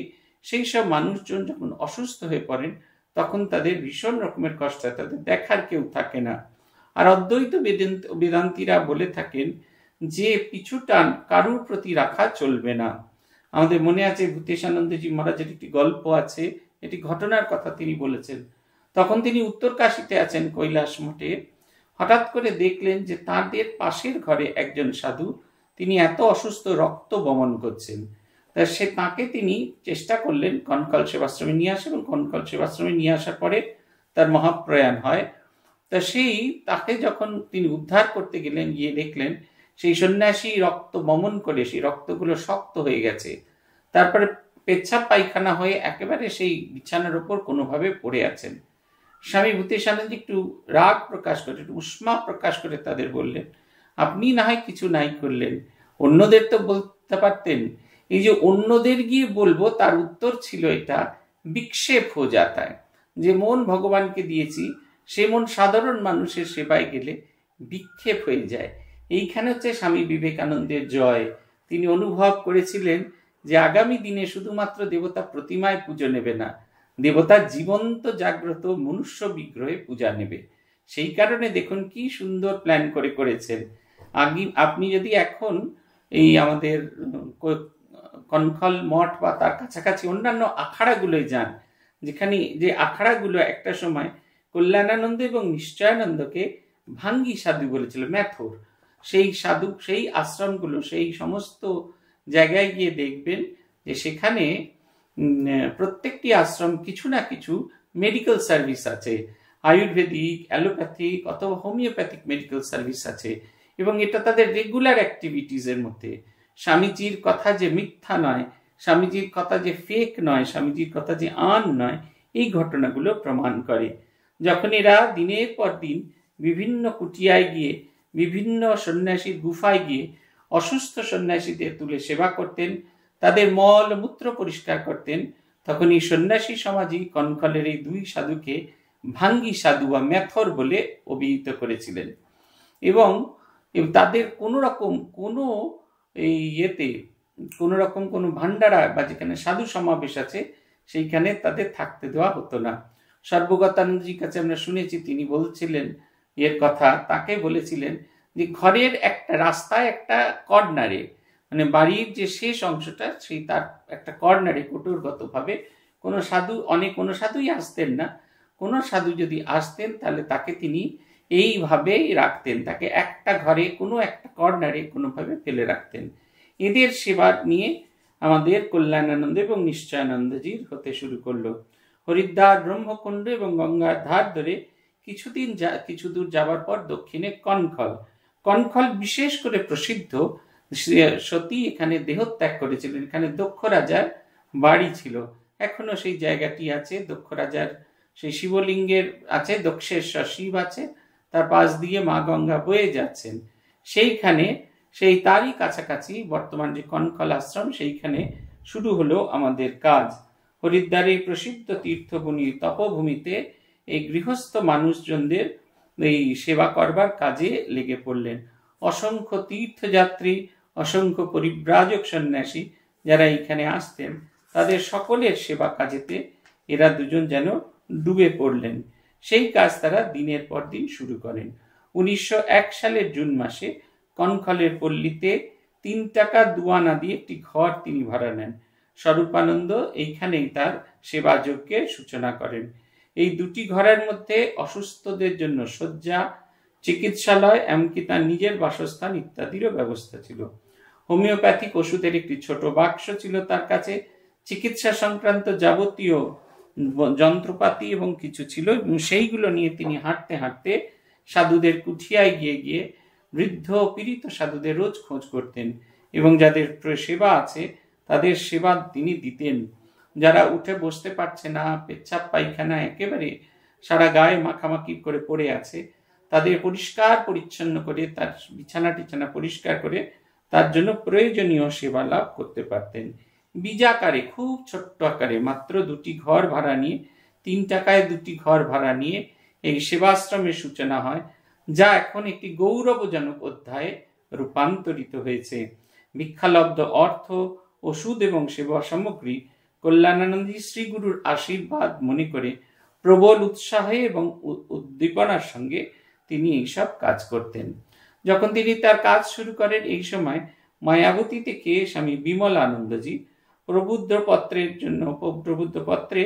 সেই সব মানুষজন যখন অসুস্থ হয়ে পড়েন তখন তাদের ভীষণ রকমের কষ্ট হয় তাদের দেখার কেউ থাকে না আর অদ্বৈত বেদান্তীরা বলে থাকেন যে পিছু টান কারুর প্রতি রাখা চলবে না আমাদের মনে আছে ভূতেশানন্দজি মহারাজের একটি গল্প আছে এটি ঘটনার কথা তিনি বলেছেন তখন তিনি উত্তর কাশিতে আছেন কৈলাস মঠে হঠাৎ করে দেখলেন যে তাঁদের পাশের ঘরে একজন সাধু তিনি এত অসুস্থ রক্ত বমন করছেন তা সে তাকে তিনি চেষ্টা করলেন কনকাল সেবাশ্রমে নিয়ে আসে এবং কনকাল সেবাশ্রমে নিয়ে আসার পরে তার মহাপ্রয়াণ হয় তা সেই তাকে যখন তিনি উদ্ধার করতে গেলেন গিয়ে দেখলেন সেই সন্ন্যাসী রক্ত বমন করে সেই রক্তগুলো শক্ত হয়ে গেছে তারপরে পেচ্ছাপ পায়খানা হয়ে একেবারে সেই বিছানার ওপর কোনোভাবে পড়ে আছেন স্বামী ভূতেশানন্দজি একটু রাগ প্রকাশ করে একটু উষ্মা প্রকাশ করে তাদের বললেন আপনি না হয় কিছু নাই করলেন অন্যদের তো বলতে পারতেন এই যে অন্যদের গিয়ে বলবো তার উত্তর ছিল এটা বিক্ষেপ হো যাতায় যে মন ভগবানকে দিয়েছি সে মন সাধারণ মানুষের সেবায় গেলে বিক্ষেপ হয়ে যায় এইখানে হচ্ছে স্বামী বিবেকানন্দের জয় তিনি অনুভব করেছিলেন যে আগামী দিনে শুধুমাত্র দেবতা প্রতিমায় পুজো নেবে না দেবতা জীবন্ত জাগ্রত মনুষ্য বিগ্রহে পূজা নেবে সেই কারণে দেখুন কি সুন্দর প্ল্যান করে করেছেন আগে আপনি যদি এখন এই আমাদের কনখল মঠ বা তার কাছাকাছি অন্যান্য আখাড়াগুলোয় যান যেখানে যে আখাড়াগুলো একটা সময় কল্যাণানন্দ এবং নিশ্চয়ানন্দকে ভাঙ্গি সাধু বলেছিল ম্যাথর সেই সাধু সেই আশ্রমগুলো সেই সমস্ত জায়গায় গিয়ে দেখবেন যে সেখানে প্রত্যেকটি আশ্রম কিছু না কিছু মেডিকেল সার্ভিস আছে আয়ুর্বেদিক অ্যালোপ্যাথিক অথবা হোমিওপ্যাথিক মেডিকেল সার্ভিস আছে এবং এটা তাদের রেগুলার অ্যাক্টিভিটিসের মধ্যে স্বামীজির কথা যে মিথ্যা নয় স্বামীজির কথা যে ফেক নয় স্বামীজির কথা যে আন নয় এই ঘটনাগুলো প্রমাণ করে যখন এরা দিনের পর দিন বিভিন্ন কুটিয়ায় গিয়ে বিভিন্ন সন্ন্যাসীর গুফায় গিয়ে অসুস্থ সন্ন্যাসীদের তুলে সেবা করতেন তাদের মল মূত্র পরিষ্কার করতেন তখন এই সন্ন্যাসী সমাজই কনখলের এই দুই সাধুকে ভাঙ্গি সাধু বা ম্যাথর বলে অভিহিত করেছিলেন এবং তাদের কোনো রকম কোনো এই ইয়েতে কোনো রকম কোনো ভান্ডারা বা যেখানে সাধু সমাবেশ আছে সেইখানে তাদের থাকতে দেওয়া হতো না সর্বগতানন্দজির কাছে আমরা শুনেছি তিনি বলছিলেন এর কথা তাকে বলেছিলেন যে ঘরের একটা রাস্তায় একটা কর্নারে মানে বাড়ির যে শেষ অংশটা সেই তার একটা কর্নারে কঠোরগতভাবে কোনো সাধু অনেক কোনো সাধুই আসতেন না কোনো সাধু যদি আসতেন তাহলে তাকে তিনি এইভাবেই রাখতেন তাকে একটা ঘরে কোনো একটা কর্নারে কোনোভাবে ফেলে রাখতেন এদের সেবা নিয়ে আমাদের কল্যাণানন্দ এবং নিশ্চয়ানন্দজির হতে শুরু করলো হরিদ্বার ব্রহ্মকুণ্ড এবং গঙ্গার ধার ধরে কিছুদিন যা কিছু দূর যাওয়ার পর দক্ষিণে কনখল কনখল বিশেষ করে প্রসিদ্ধ সতী এখানে দেহত্যাগ করেছিলেন এখানে দক্ষ রাজার বাড়ি ছিল এখনো সেই জায়গাটি আছে দক্ষ রাজার সেই শিবলিঙ্গের আছে দক্ষেশ্বর শিব আছে তার পাশ দিয়ে মা গঙ্গা বয়ে যাচ্ছেন সেইখানে সেই তারই কাছাকাছি বর্তমান যে কনকল আশ্রম সেইখানে শুরু হলো আমাদের কাজ হরিদ্বারে প্রসিদ্ধ তীর্থভূমি তপভূমিতে এই গৃহস্থ মানুষজনদের এই সেবা করবার কাজে লেগে পড়লেন অসংখ্য তীর্থযাত্রী অসংখ্য পরিব্রাজক সন্ন্যাসী যারা এখানে আসতেন তাদের সকলের সেবা কাজেতে এরা দুজন যেন ডুবে পড়লেন সেই কাজ তারা দিনের পর দিন শুরু করেন উনিশশো সালের জুন মাসে কনখলের পল্লীতে তিন টাকা দুয়ানা দিয়ে একটি ঘর তিনি ভাড়া নেন স্বরূপানন্দ এইখানেই তার সেবাযজ্ঞের সূচনা করেন এই দুটি ঘরের মধ্যে অসুস্থদের জন্য শয্যা চিকিৎসালয় এমনকি তার নিজের বাসস্থান ইত্যাদিরও ব্যবস্থা ছিল হোমিওপ্যাথিক ওষুধের একটি ছোট বাক্স ছিল তার কাছে চিকিৎসা সংক্রান্ত যাবতীয় যন্ত্রপাতি এবং কিছু ছিল এবং সেইগুলো নিয়ে তিনি হাঁটতে হাঁটতে সাধুদের কুঠিয়ায় গিয়ে গিয়ে বৃদ্ধ পীড়িত সাধুদের রোজ খোঁজ করতেন এবং যাদের সেবা আছে তাদের সেবা তিনি দিতেন যারা উঠে বসতে পারছে না পেচ্ছাপ পায়খানা একেবারে সারা গায়ে মাখামাখি করে পড়ে আছে তাদের পরিষ্কার পরিচ্ছন্ন করে তার বিছানা টিছানা পরিষ্কার করে তার জন্য প্রয়োজনীয় সেবা লাভ করতে পারতেন বিজাকারে খুব ছোট্ট আকারে মাত্র দুটি ঘর ভাড়া নিয়ে তিন টাকায় দুটি ঘর ভাড়া নিয়ে এই সেবাশ্রমের সূচনা হয় যা এখন একটি গৌরবজনক অধ্যায়ে রূপান্তরিত হয়েছে ভিক্ষালব্ধ অর্থ ওষুধ এবং সেবা সামগ্রী কল্যাণানন্দী শ্রীগুরুর আশীর্বাদ মনে করে প্রবল উৎসাহে এবং উদ্দীপনার সঙ্গে তিনি এইসব কাজ করতেন যখন তিনি তার কাজ শুরু করেন এই সময় মায়াবতী থেকে স্বামী বিমল আনন্দজি প্রবুদ্ধ পত্রের জন্য প্রবুদ্ধ পত্রে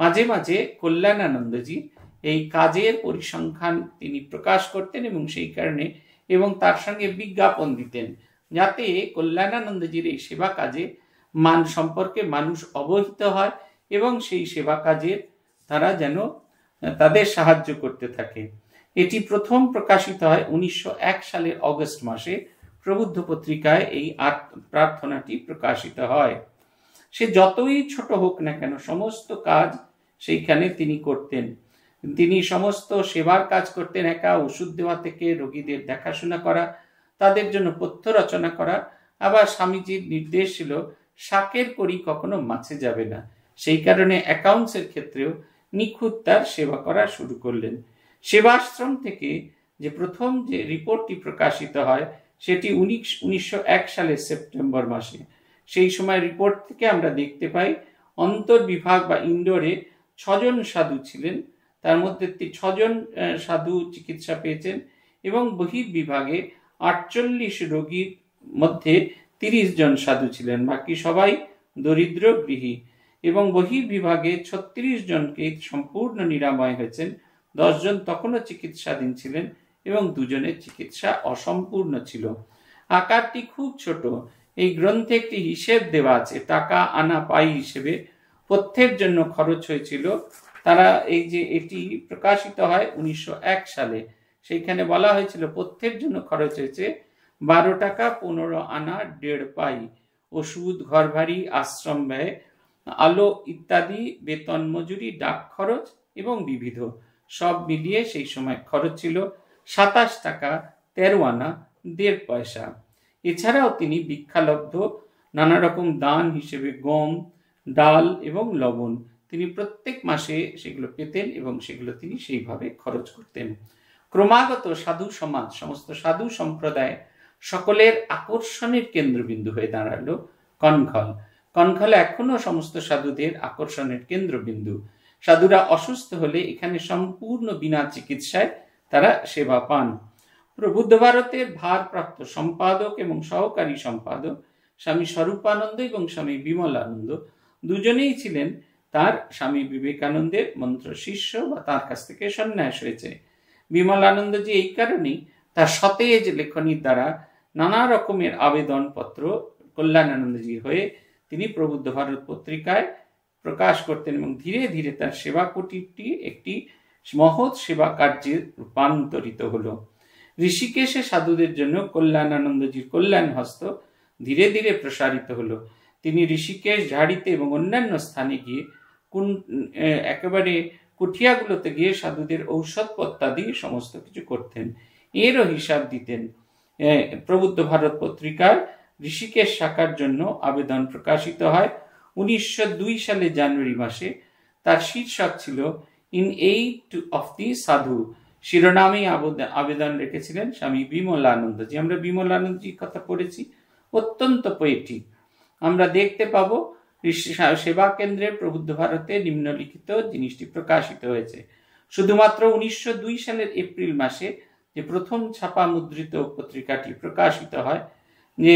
মাঝে মাঝে কল্যাণ আনন্দজি এই কাজের পরিসংখ্যান তিনি প্রকাশ করতেন এবং সেই কারণে এবং তার সঙ্গে বিজ্ঞাপন দিতেন যাতে কল্যাণানন্দজির এই সেবা কাজে মান সম্পর্কে মানুষ অবহিত হয় এবং সেই সেবা কাজের তারা যেন তাদের সাহায্য করতে থাকে এটি প্রথম প্রকাশিত হয় উনিশশো সালের অগস্ট মাসে প্রবুদ্ধ পত্রিকায় এই প্রার্থনাটি প্রকাশিত হয় সে যতই ছোট হোক না কেন সমস্ত কাজ সেইখানে তিনি করতেন তিনি সমস্ত সেবার কাজ করতেন একা ওষুধ দেওয়া থেকে রোগীদের দেখাশোনা করা তাদের জন্য পথ্য রচনা করা আবার স্বামীজির নির্দেশ ছিল শাকের করি কখনো মাছে যাবে না সেই কারণে অ্যাকাউন্টসের ক্ষেত্রেও নিখুঁত তার সেবা করা শুরু করলেন সেবাশ্রম থেকে যে প্রথম যে রিপোর্টটি প্রকাশিত হয় সেটি উনিশ উনিশশো এক সালের সেপ্টেম্বর মাসে সেই সময় রিপোর্ট থেকে আমরা দেখতে পাই অন্তর্বিভাগ বা ইন্ডোরে ছজন সাধু ছিলেন তার মধ্যে ছজন সাধু চিকিৎসা পেয়েছেন এবং বহির্বিভাগে আটচল্লিশ রোগীর মধ্যে তিরিশ জন সাধু ছিলেন বাকি সবাই দরিদ্র গৃহী এবং বহির্বিভাগে ছত্রিশ জনকে সম্পূর্ণ নিরাময় হয়েছেন দশজন তখনও চিকিৎসাধীন ছিলেন এবং দুজনের চিকিৎসা অসম্পূর্ণ ছিল আকারটি খুব ছোট এই গ্রন্থে একটি হিসেব দেওয়া আছে টাকা আনা পাই হিসেবে পথ্যের জন্য খরচ হয়েছিল তারা এই যে এটি প্রকাশিত হয় উনিশশো সালে সেইখানে বলা হয়েছিল পথ্যের জন্য খরচ হয়েছে বারো টাকা পনেরো আনা দেড় পাই ওষুধ ঘরবাড়ি আশ্রম ব্যয় আলো ইত্যাদি বেতন মজুরি ডাক খরচ এবং বিবিধ সব মিলিয়ে সেই সময় খরচ ছিল সাতাশ টাকা তেরো আনা দেড় পয়সা এছাড়াও তিনি ভিক্ষালব্ধ নানা রকম দান হিসেবে গম ডাল এবং লবণ তিনি প্রত্যেক মাসে সেগুলো পেতেন এবং সেগুলো তিনি সেইভাবে খরচ করতেন ক্রমাগত সাধু সমাজ সমস্ত সাধু সম্প্রদায় সকলের আকর্ষণের কেন্দ্রবিন্দু হয়ে দাঁড়ালো কনখল কনখল এখনও সমস্ত সাধুদের আকর্ষণের কেন্দ্রবিন্দু সাধুরা অসুস্থ হলে এখানে সম্পূর্ণ বিনা চিকিৎসায় তারা সেবা পান প্রবুদ্ধ ভারতের ভারপ্রাপ্ত সম্পাদক এবং সহকারী সম্পাদক স্বামী স্বরূপানন্দ এবং স্বামী বিমলানন্দ দুজনেই ছিলেন তার স্বামী বিবেকানন্দের মন্ত্র শিষ্য বা তার কাছ থেকে সন্ন্যাস হয়েছে যে এই কারণেই তার সতেজ লেখনীর দ্বারা নানা রকমের আবেদনপত্র কল্যাণানন্দজি হয়ে তিনি প্রবুদ্ধ ভারত পত্রিকায় প্রকাশ করতেন এবং ধীরে ধীরে তার সেবা কুটিরটি একটি মহৎ সেবা কার্যে রূপান্তরিত হলো ঋষিকেশে সাধুদের জন্য কল্যাণানন্দজির কল্যাণ হস্ত ধীরে ধীরে প্রসারিত হলো তিনি ঋষিকেশ ঝাড়িতে এবং অন্যান্য স্থানে গিয়ে কোন একেবারে কুঠিয়াগুলোতে গিয়ে সাধুদের দিয়ে সমস্ত কিছু করতেন এরও হিসাব দিতেন প্রবুদ্ধ ভারত পত্রিকার ঋষিকেশ শাখার জন্য আবেদন প্রকাশিত হয় উনিশশো সালে জানুয়ারি মাসে তার শীর্ষক ছিল ইন এইট অফ দি সাধু শিরোনামে আবেদন রেখেছিলেন স্বামী বিমল আনন্দজি আমরা বিমল আনন্দজির কথা পড়েছি অত্যন্ত পয়েটি আমরা দেখতে পাব সেবা কেন্দ্রে প্রবুদ্ধ ভারতে নিম্নলিখিত জিনিসটি প্রকাশিত হয়েছে শুধুমাত্র উনিশশো সালের এপ্রিল মাসে যে প্রথম ছাপা মুদ্রিত পত্রিকাটি প্রকাশিত হয় যে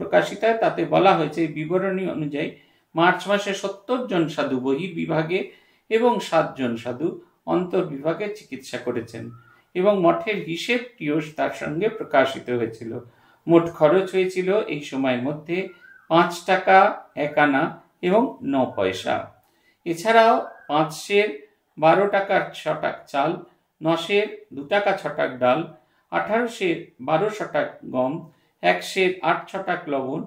প্রকাশিত হয় তাতে বলা হয়েছে বিবরণী অনুযায়ী মার্চ মাসে সত্তর জন সাধু বহির্বিভাগে এবং সাতজন সাধু অন্তর্বিভাগে চিকিৎসা করেছেন এবং মঠের হিসেবটিও তার সঙ্গে প্রকাশিত হয়েছিল মোট খরচ হয়েছিল এই সময়ের মধ্যে পাঁচ টাকা এক আনা এবং ন পয়সা এছাড়াও পাঁচশের বারো টাকার ছটাক চাল নশের দু টাকা ছটাক ডাল আঠারোশের বারো শটাক গম একশের আট ছটাক লবণ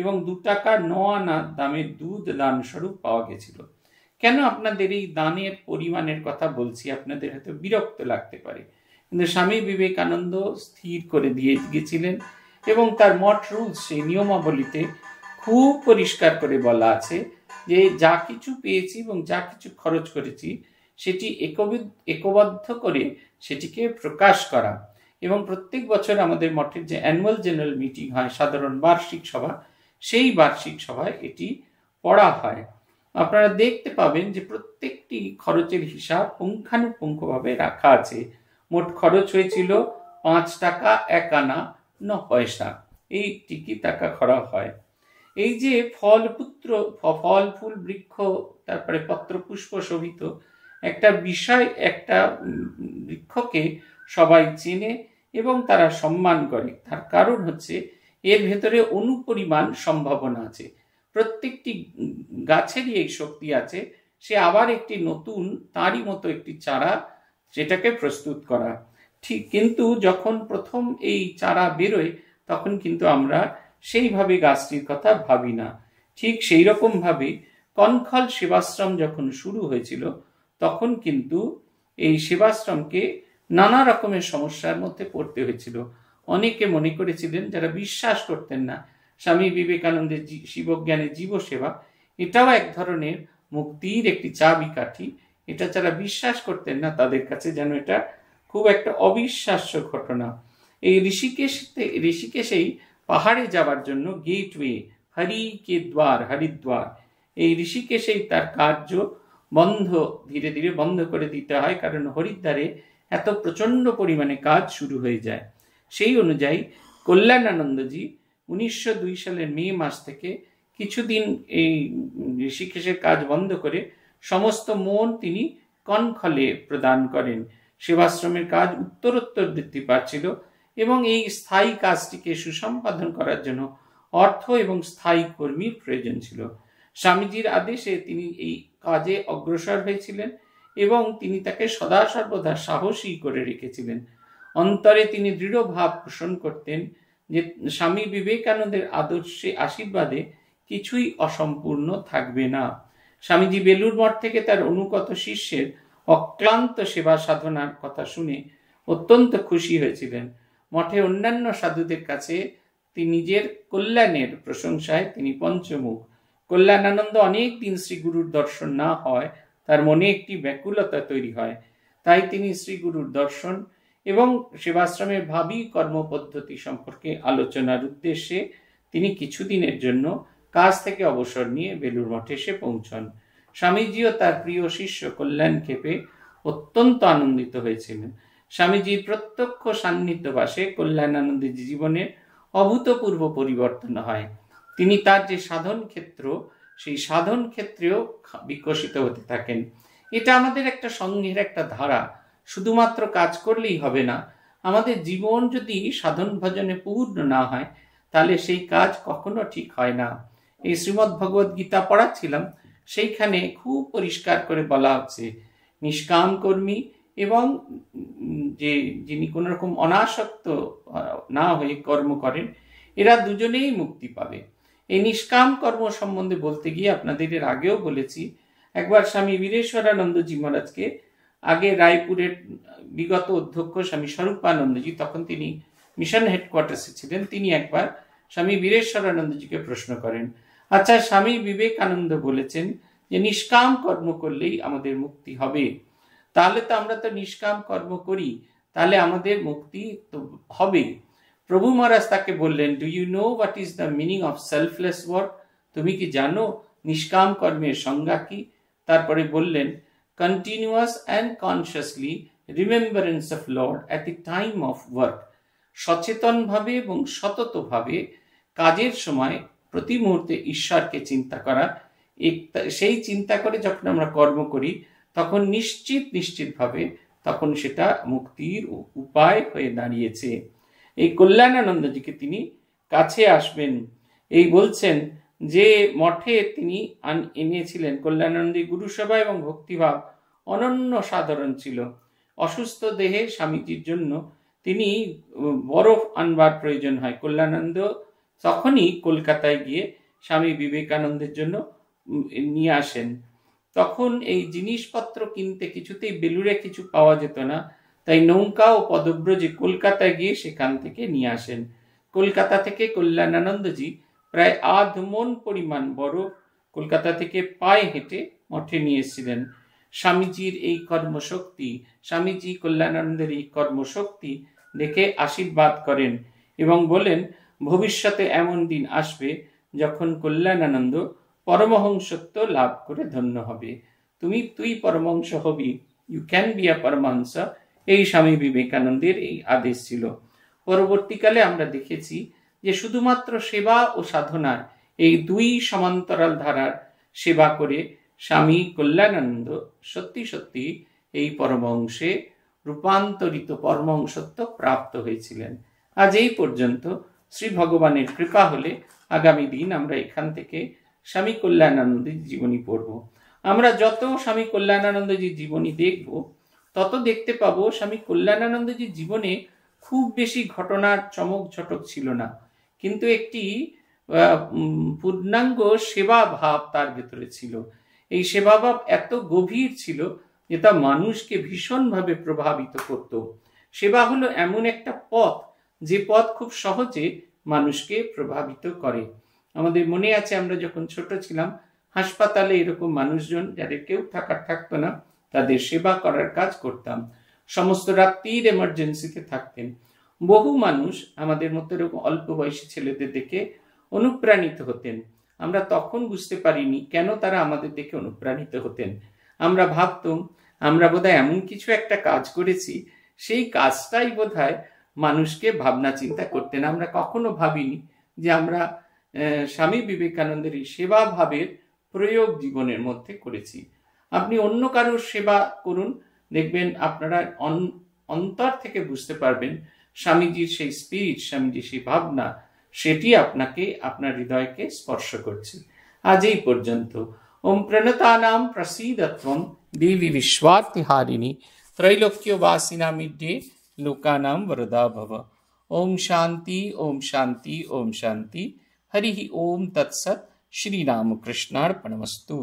এবং দু টাকা ন আনা দামে দুধ দান স্বরূপ পাওয়া গেছিল কেন আপনাদের এই দানের পরিমাণের কথা বলছি আপনাদের হয়তো বিরক্ত লাগতে পারে কিন্তু স্বামী বিবেকানন্দ স্থির করে দিয়ে গেছিলেন এবং তার মঠ রুল সেই নিয়মাবলীতে খুব পরিষ্কার করে বলা আছে যে যা কিছু পেয়েছি এবং যা কিছু খরচ করেছি সেটি একবদ্ধ করে সেটিকে প্রকাশ করা এবং প্রত্যেক বছর আমাদের মঠের যে অ্যানুয়াল জেনারেল মিটিং হয় সাধারণ বার্ষিক সভা সেই বার্ষিক সভায় এটি পড়া হয় আপনারা দেখতে পাবেন যে প্রত্যেকটি খরচের হিসাব পুঙ্খানুপুঙ্খভাবে রাখা আছে মোট খরচ হয়েছিল পাঁচ টাকা এক আনা ন পয়সা এই টিকি টাকা খরা হয় এই যে ফল পুত্র ফল ফুল বৃক্ষ তারপরে পত্রপুষ্প শোভিত একটা বিষয় একটা বৃক্ষকে সবাই চেনে এবং তারা সম্মান করে তার কারণ হচ্ছে এর ভেতরে অনুপরিমাণ সম্ভাবনা আছে প্রত্যেকটি গাছেরই এই শক্তি আছে সে আবার একটি নতুন তারই মতো একটি চারা সেটাকে প্রস্তুত করা ঠিক কিন্তু যখন প্রথম এই চারা বেরোয় তখন কিন্তু আমরা সেইভাবে গাছটির কথা ভাবি না ঠিক সেই রকমভাবে কনখল সেবাশ্রম যখন শুরু হয়েছিল তখন কিন্তু এই সেবাশ্রমকে নানা রকমের সমস্যার মধ্যে পড়তে হয়েছিল অনেকে মনে করেছিলেন যারা বিশ্বাস করতেন না স্বামী বিবেকানন্দের শিবজ্ঞানের জীবসেবা এটাও এক ধরনের মুক্তির একটি কাঠি এটা যারা বিশ্বাস করতেন না তাদের কাছে যেন এটা খুব একটা অবিশ্বাস্য ঘটনা এই ঋষিকেশ ঋষিকেশেই পাহাড়ে যাওয়ার জন্য গেটওয়ে হরি কে দ্বার হরিদ্বার এই ঋষিকেশেই তার কার্য বন্ধ ধীরে ধীরে বন্ধ করে দিতে হয় কারণ হরিদ্বারে এত প্রচণ্ড পরিমাণে কাজ শুরু হয়ে যায় সেই অনুযায়ী কল্যাণানন্দজি উনিশশো দুই সালের মে মাস থেকে কিছুদিন এই ঋষিকেশের কাজ বন্ধ করে সমস্ত মন তিনি কনখলে প্রদান করেন সেবাশ্রমের কাজ উত্তরোত্তর বৃদ্ধি পাচ্ছিল এবং এই স্থায়ী কাজটিকে সুসম্পাদন করার জন্য অর্থ এবং স্থায়ী কর্মীর প্রয়োজন ছিল স্বামীজির আদেশে তিনি এই কাজে অগ্রসর হয়েছিলেন এবং তিনি তাকে সদা সর্বদা সাহসী করে রেখেছিলেন অন্তরে তিনি দৃঢ় ভাব পোষণ করতেন যে স্বামী বিবেকানন্দের আদর্শে আশীর্বাদে কিছুই অসম্পূর্ণ থাকবে না স্বামীজি বেলুর মঠ থেকে তার অনুগত শিষ্যের অক্লান্ত সেবা সাধনার কথা শুনে অত্যন্ত খুশি হয়েছিলেন মঠে অন্যান্য সাধুদের কাছে তিনি নিজের কল্যাণের প্রশংসায় তিনি পঞ্চমুখ কল্যাণানন্দ অনেক দিন শ্রী গুরুর দর্শন না হয় তার মনে একটি ব্যাকুলতা তৈরি হয় তাই তিনি শ্রী গুরুর দর্শন এবং সেবাশ্রমের ভাবি কর্মপদ্ধতি সম্পর্কে আলোচনার উদ্দেশ্যে তিনি কিছুদিনের জন্য কাজ থেকে অবসর নিয়ে বেলুর মঠে এসে পৌঁছন স্বামীজিও তার প্রিয় শিষ্য কল্যাণ ক্ষেপে অত্যন্ত আনন্দিত হয়েছিলেন স্বামীজির প্রত্যক্ষ সান্নিধ্যবাসে কল্যাণানন্দের জীবনে অভূতপূর্ব পরিবর্তন হয় তিনি তার যে সাধন ক্ষেত্র সেই সাধন ক্ষেত্রেও বিকশিত হতে থাকেন এটা আমাদের একটা সঙ্গের একটা ধারা শুধুমাত্র কাজ করলেই হবে না আমাদের জীবন যদি সাধন ভজনে পূর্ণ না হয় তাহলে সেই কাজ কখনো ঠিক হয় না এই শ্রীমদ্ ভগবত গীতা পড়াচ্ছিলাম সেইখানে খুব পরিষ্কার করে বলা হচ্ছে নিষ্কাম কর্মী এবং যে যিনি কোনো রকম অনাসক্ত না হয়ে কর্ম করেন এরা দুজনেই মুক্তি পাবে এই নিষ্কাম কর্ম সম্বন্ধে বলতে গিয়ে আপনাদের এর আগেও বলেছি একবার স্বামী বীরেশ্বরানন্দজি মহারাজকে আগে রায়পুরের বিগত অধ্যক্ষ স্বামী স্বরূপানন্দজি তখন তিনি মিশন হেডকোয়ার্টার্সে ছিলেন তিনি একবার স্বামী বীরেশ্বরানন্দজিকে প্রশ্ন করেন আচ্ছা স্বামী বিবেকানন্দ বলেছেন যে নিষ্কাম কর্ম করলেই আমাদের মুক্তি হবে তাহলে তো আমরা তো নিষ্কাম কর্ম করি তাহলে আমাদের মুক্তি তো হবে প্রভু মহারাজ তাকে বললেন do you know what is the meaning of selfless work তুমি কি জানো নিষ্কাম কর্মের সংজ্ঞা কি তারপরে বললেন continuous and consciously remembrance of Lord at the time of work সচেতনভাবে এবং সততভাবে কাজের সময় প্রতি মুহূর্তে ঈশ্বরকে চিন্তা করা সেই চিন্তা করে যখন আমরা কর্ম করি তখন নিশ্চিত নিশ্চিতভাবে তখন সেটা মুক্তির উপায় হয়ে দাঁড়িয়েছে এই কল্যাণানন্দজিকে তিনি কাছে আসবেন এই বলছেন যে মঠে তিনি এনেছিলেন কল্যাণানন্দী গুরুসভা এবং ভক্তিভাব অনন্য সাধারণ ছিল অসুস্থ দেহে স্বামীজির জন্য তিনি বরফ আনবার প্রয়োজন হয় কল্যাণানন্দ তখনই কলকাতায় গিয়ে স্বামী বিবেকানন্দের জন্য নিয়ে আসেন তখন এই জিনিসপত্র কিনতে কিছুতেই বেলুড়ে কিছু পাওয়া যেত না তাই নৌকা ও পদব্রজে কলকাতায় গিয়ে সেখান থেকে নিয়ে আসেন কলকাতা থেকে কল্যাণানন্দজি প্রায় আধ মন পরিমাণ বরফ কলকাতা থেকে পায়ে হেঁটে মঠে নিয়ে এসেছিলেন স্বামীজির এই কর্মশক্তি স্বামীজি কল্যাণানন্দের এই কর্মশক্তি দেখে আশীর্বাদ করেন এবং বলেন ভবিষ্যতে এমন দিন আসবে যখন কল্যাণানন্দ পরমহংসত্ব লাভ করে ধন্য হবে তুমি তুই পরমহংস হবি you can be a Paramahamsa এই স্বামী বিবেকানন্দের এই আদেশ ছিল পরবর্তীকালে আমরা দেখেছি যে শুধুমাত্র সেবা ও সাধনার এই দুই সমান্তরাল ধারার সেবা করে স্বামী কল্যাণানন্দ সত্যি সত্যি এই পরমংশে রূপান্তরিত পরমংশত্ব প্রাপ্ত হয়েছিলেন আজ এই পর্যন্ত শ্রী ভগবানের কৃপা হলে আগামী দিন আমরা এখান থেকে স্বামী কল্যাণানন্দের জীবনী পড়ব আমরা যত স্বামী কল্যাণানন্দজির জীবনী দেখব তত দেখতে পাবো স্বামী কল্যাণানন্দজির জীবনে খুব বেশি ঘটনার চমক ঝটক ছিল না কিন্তু একটি পূর্ণাঙ্গ সেবা ভাব তার ভেতরে ছিল এই সেবা ভাব এত গভীর ছিল যে তা মানুষকে ভীষণভাবে প্রভাবিত করত সেবা হলো এমন একটা পথ যে পথ খুব সহজে মানুষকে প্রভাবিত করে আমাদের মনে আছে আমরা যখন ছোট ছিলাম হাসপাতালে এরকম মানুষজন যাদের কেউ থাকার থাকতো না তাদের সেবা করার কাজ করতাম সমস্ত রাত্রির এমার্জেন্সিতে থাকতেন বহু মানুষ আমাদের মতো এরকম অল্প বয়সী ছেলেদের দেখে অনুপ্রাণিত হতেন আমরা তখন বুঝতে পারিনি কেন তারা আমাদের দেখে অনুপ্রাণিত হতেন আমরা ভাবতাম আমরা বোধ এমন কিছু একটা কাজ করেছি সেই কাজটাই বোধ মানুষকে ভাবনা চিন্তা করতেন আমরা কখনো ভাবিনি যে আমরা স্বামী বিবেকানন্দের এই সেবা ভাবের প্রয়োগ জীবনের মধ্যে করেছি আপনি অন্য কারোর সেবা করুন দেখবেন আপনারা অন্তর থেকে বুঝতে পারবেন স্বামীজির সেই স্পিরিট স্বামীজির সেই ভাবনা সেটি আপনাকে আপনার হৃদয়কে স্পর্শ করছে আজ এই পর্যন্ত ওম প্রণতানাম প্রসীদত্বম দেবী বিশ্বার্থহারিণী त्रैलोक्यवासिनामिड्ये लोकानां वरदा भव ॐ शान्ति ॐ शान्ति ॐ शान्ति हरिः ॐ तत्सत् श्रीरामकृष्णार्पणमस्तु